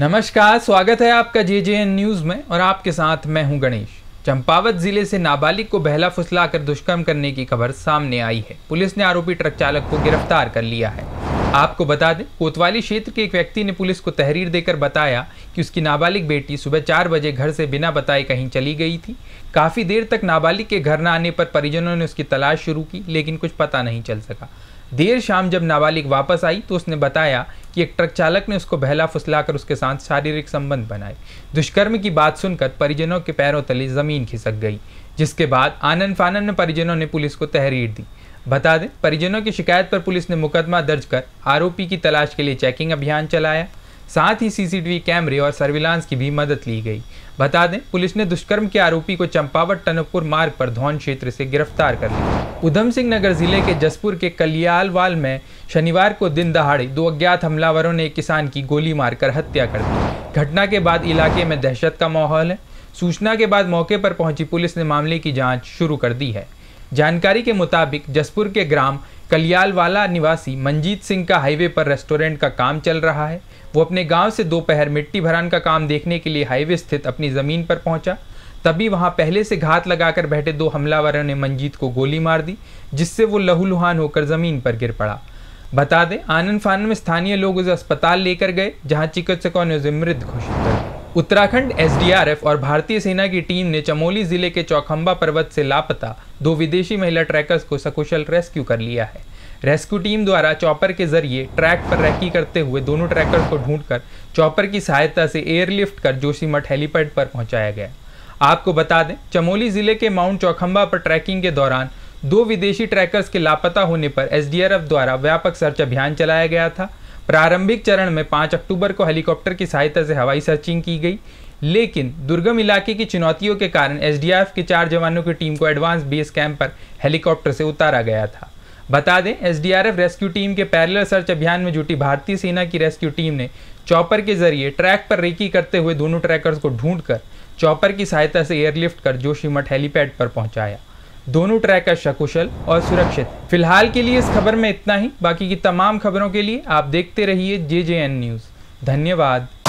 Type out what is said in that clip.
नमस्कार स्वागत है आपका जे जे एन न्यूज़ में और आपके साथ मैं हूं गणेश चंपावत जिले से नाबालिग को बहला फुसला कर दुष्कर्म करने की खबर सामने आई है पुलिस ने आरोपी ट्रक चालक को गिरफ्तार कर लिया है आपको बता दें कोतवाली क्षेत्र के एक व्यक्ति ने पुलिस को तहरीर देकर बताया कि उसकी नाबालिग बेटी सुबह चार बजे घर से बिना बताए कहीं चली गई थी काफ़ी देर तक नाबालिग के घर न आने पर परिजनों ने उसकी तलाश शुरू की लेकिन कुछ पता नहीं चल सका देर शाम जब नाबालिग वापस आई तो उसने बताया कि एक ट्रक चालक ने उसको बहला फुसला उसके साथ शारीरिक संबंध बनाए दुष्कर्म की बात सुनकर परिजनों के पैरों तले ज़मीन खिसक गई जिसके बाद आनंद फानंद में परिजनों ने पुलिस को तहरीर दी बता दें परिजनों की शिकायत पर पुलिस ने मुकदमा दर्ज कर आरोपी की तलाश के लिए चेकिंग अभियान चलाया साथ ही सीसीटीवी कैमरे और सर्विलांस की भी मदद ली गई बता दें पुलिस ने दुष्कर्म के आरोपी को चंपावत टनकपुर मार्ग पर धौन क्षेत्र से गिरफ्तार कर लिया उधम सिंह नगर जिले के जसपुर के कलियालवाल में शनिवार को दिन दहाड़े दो अज्ञात हमलावरों ने एक किसान की गोली मारकर हत्या कर दी घटना के बाद इलाके में दहशत का माहौल है सूचना के बाद मौके पर पहुंची पुलिस ने मामले की जांच शुरू कर दी है जानकारी के मुताबिक जसपुर के ग्राम कलियालवाला निवासी मंजीत सिंह का हाईवे पर रेस्टोरेंट का काम चल रहा है वो अपने गांव से दोपहर मिट्टी भरान का काम देखने के लिए हाईवे स्थित अपनी ज़मीन पर पहुंचा तभी वहां पहले से घात लगाकर बैठे दो हमलावरों ने मंजीत को गोली मार दी जिससे वो लहूलुहान होकर ज़मीन पर गिर पड़ा बता दें आनंद फानन में स्थानीय लोग उसे अस्पताल लेकर गए जहाँ चिकित्सकों ने उसे मृत घोषित उत्तराखंड एसडीआरएफ और भारतीय सेना की टीम ने चमोली जिले के चौखंबा पर्वत से लापता दो विदेशी महिला ट्रैकर्स को सकुशल रेस्क्यू कर लिया है रेस्क्यू टीम द्वारा चॉपर के जरिए ट्रैक पर रैकी करते हुए दोनों ट्रैकर्स को ढूंढकर चॉपर की सहायता से एयरलिफ्ट कर जोशीमठ हेलीपैड पर पहुंचाया गया आपको बता दें चमोली जिले के माउंट चौखंबा पर ट्रैकिंग के दौरान दो विदेशी ट्रैकर्स के लापता होने पर एसडीआरएफ द्वारा व्यापक सर्च अभियान चलाया गया था प्रारंभिक चरण में 5 अक्टूबर को हेलीकॉप्टर की सहायता से हवाई सर्चिंग की गई लेकिन दुर्गम इलाके की चुनौतियों के कारण एसडीआरएफ के चार जवानों की टीम को एडवांस बेस कैंप पर हेलीकॉप्टर से उतारा गया था बता दें एसडीआरएफ रेस्क्यू टीम के पैरल सर्च अभियान में जुटी भारतीय सेना की रेस्क्यू टीम ने चॉपर के जरिए ट्रैक पर रेकी करते हुए दोनों ट्रैकर्स को ढूंढकर चॉपर की सहायता से एयरलिफ्ट कर जोशीमठ हेलीपैड पर पहुंचाया दोनों ट्रैक सकुशल और सुरक्षित फिलहाल के लिए इस खबर में इतना ही बाकी की तमाम खबरों के लिए आप देखते रहिए जे जे एन न्यूज़ धन्यवाद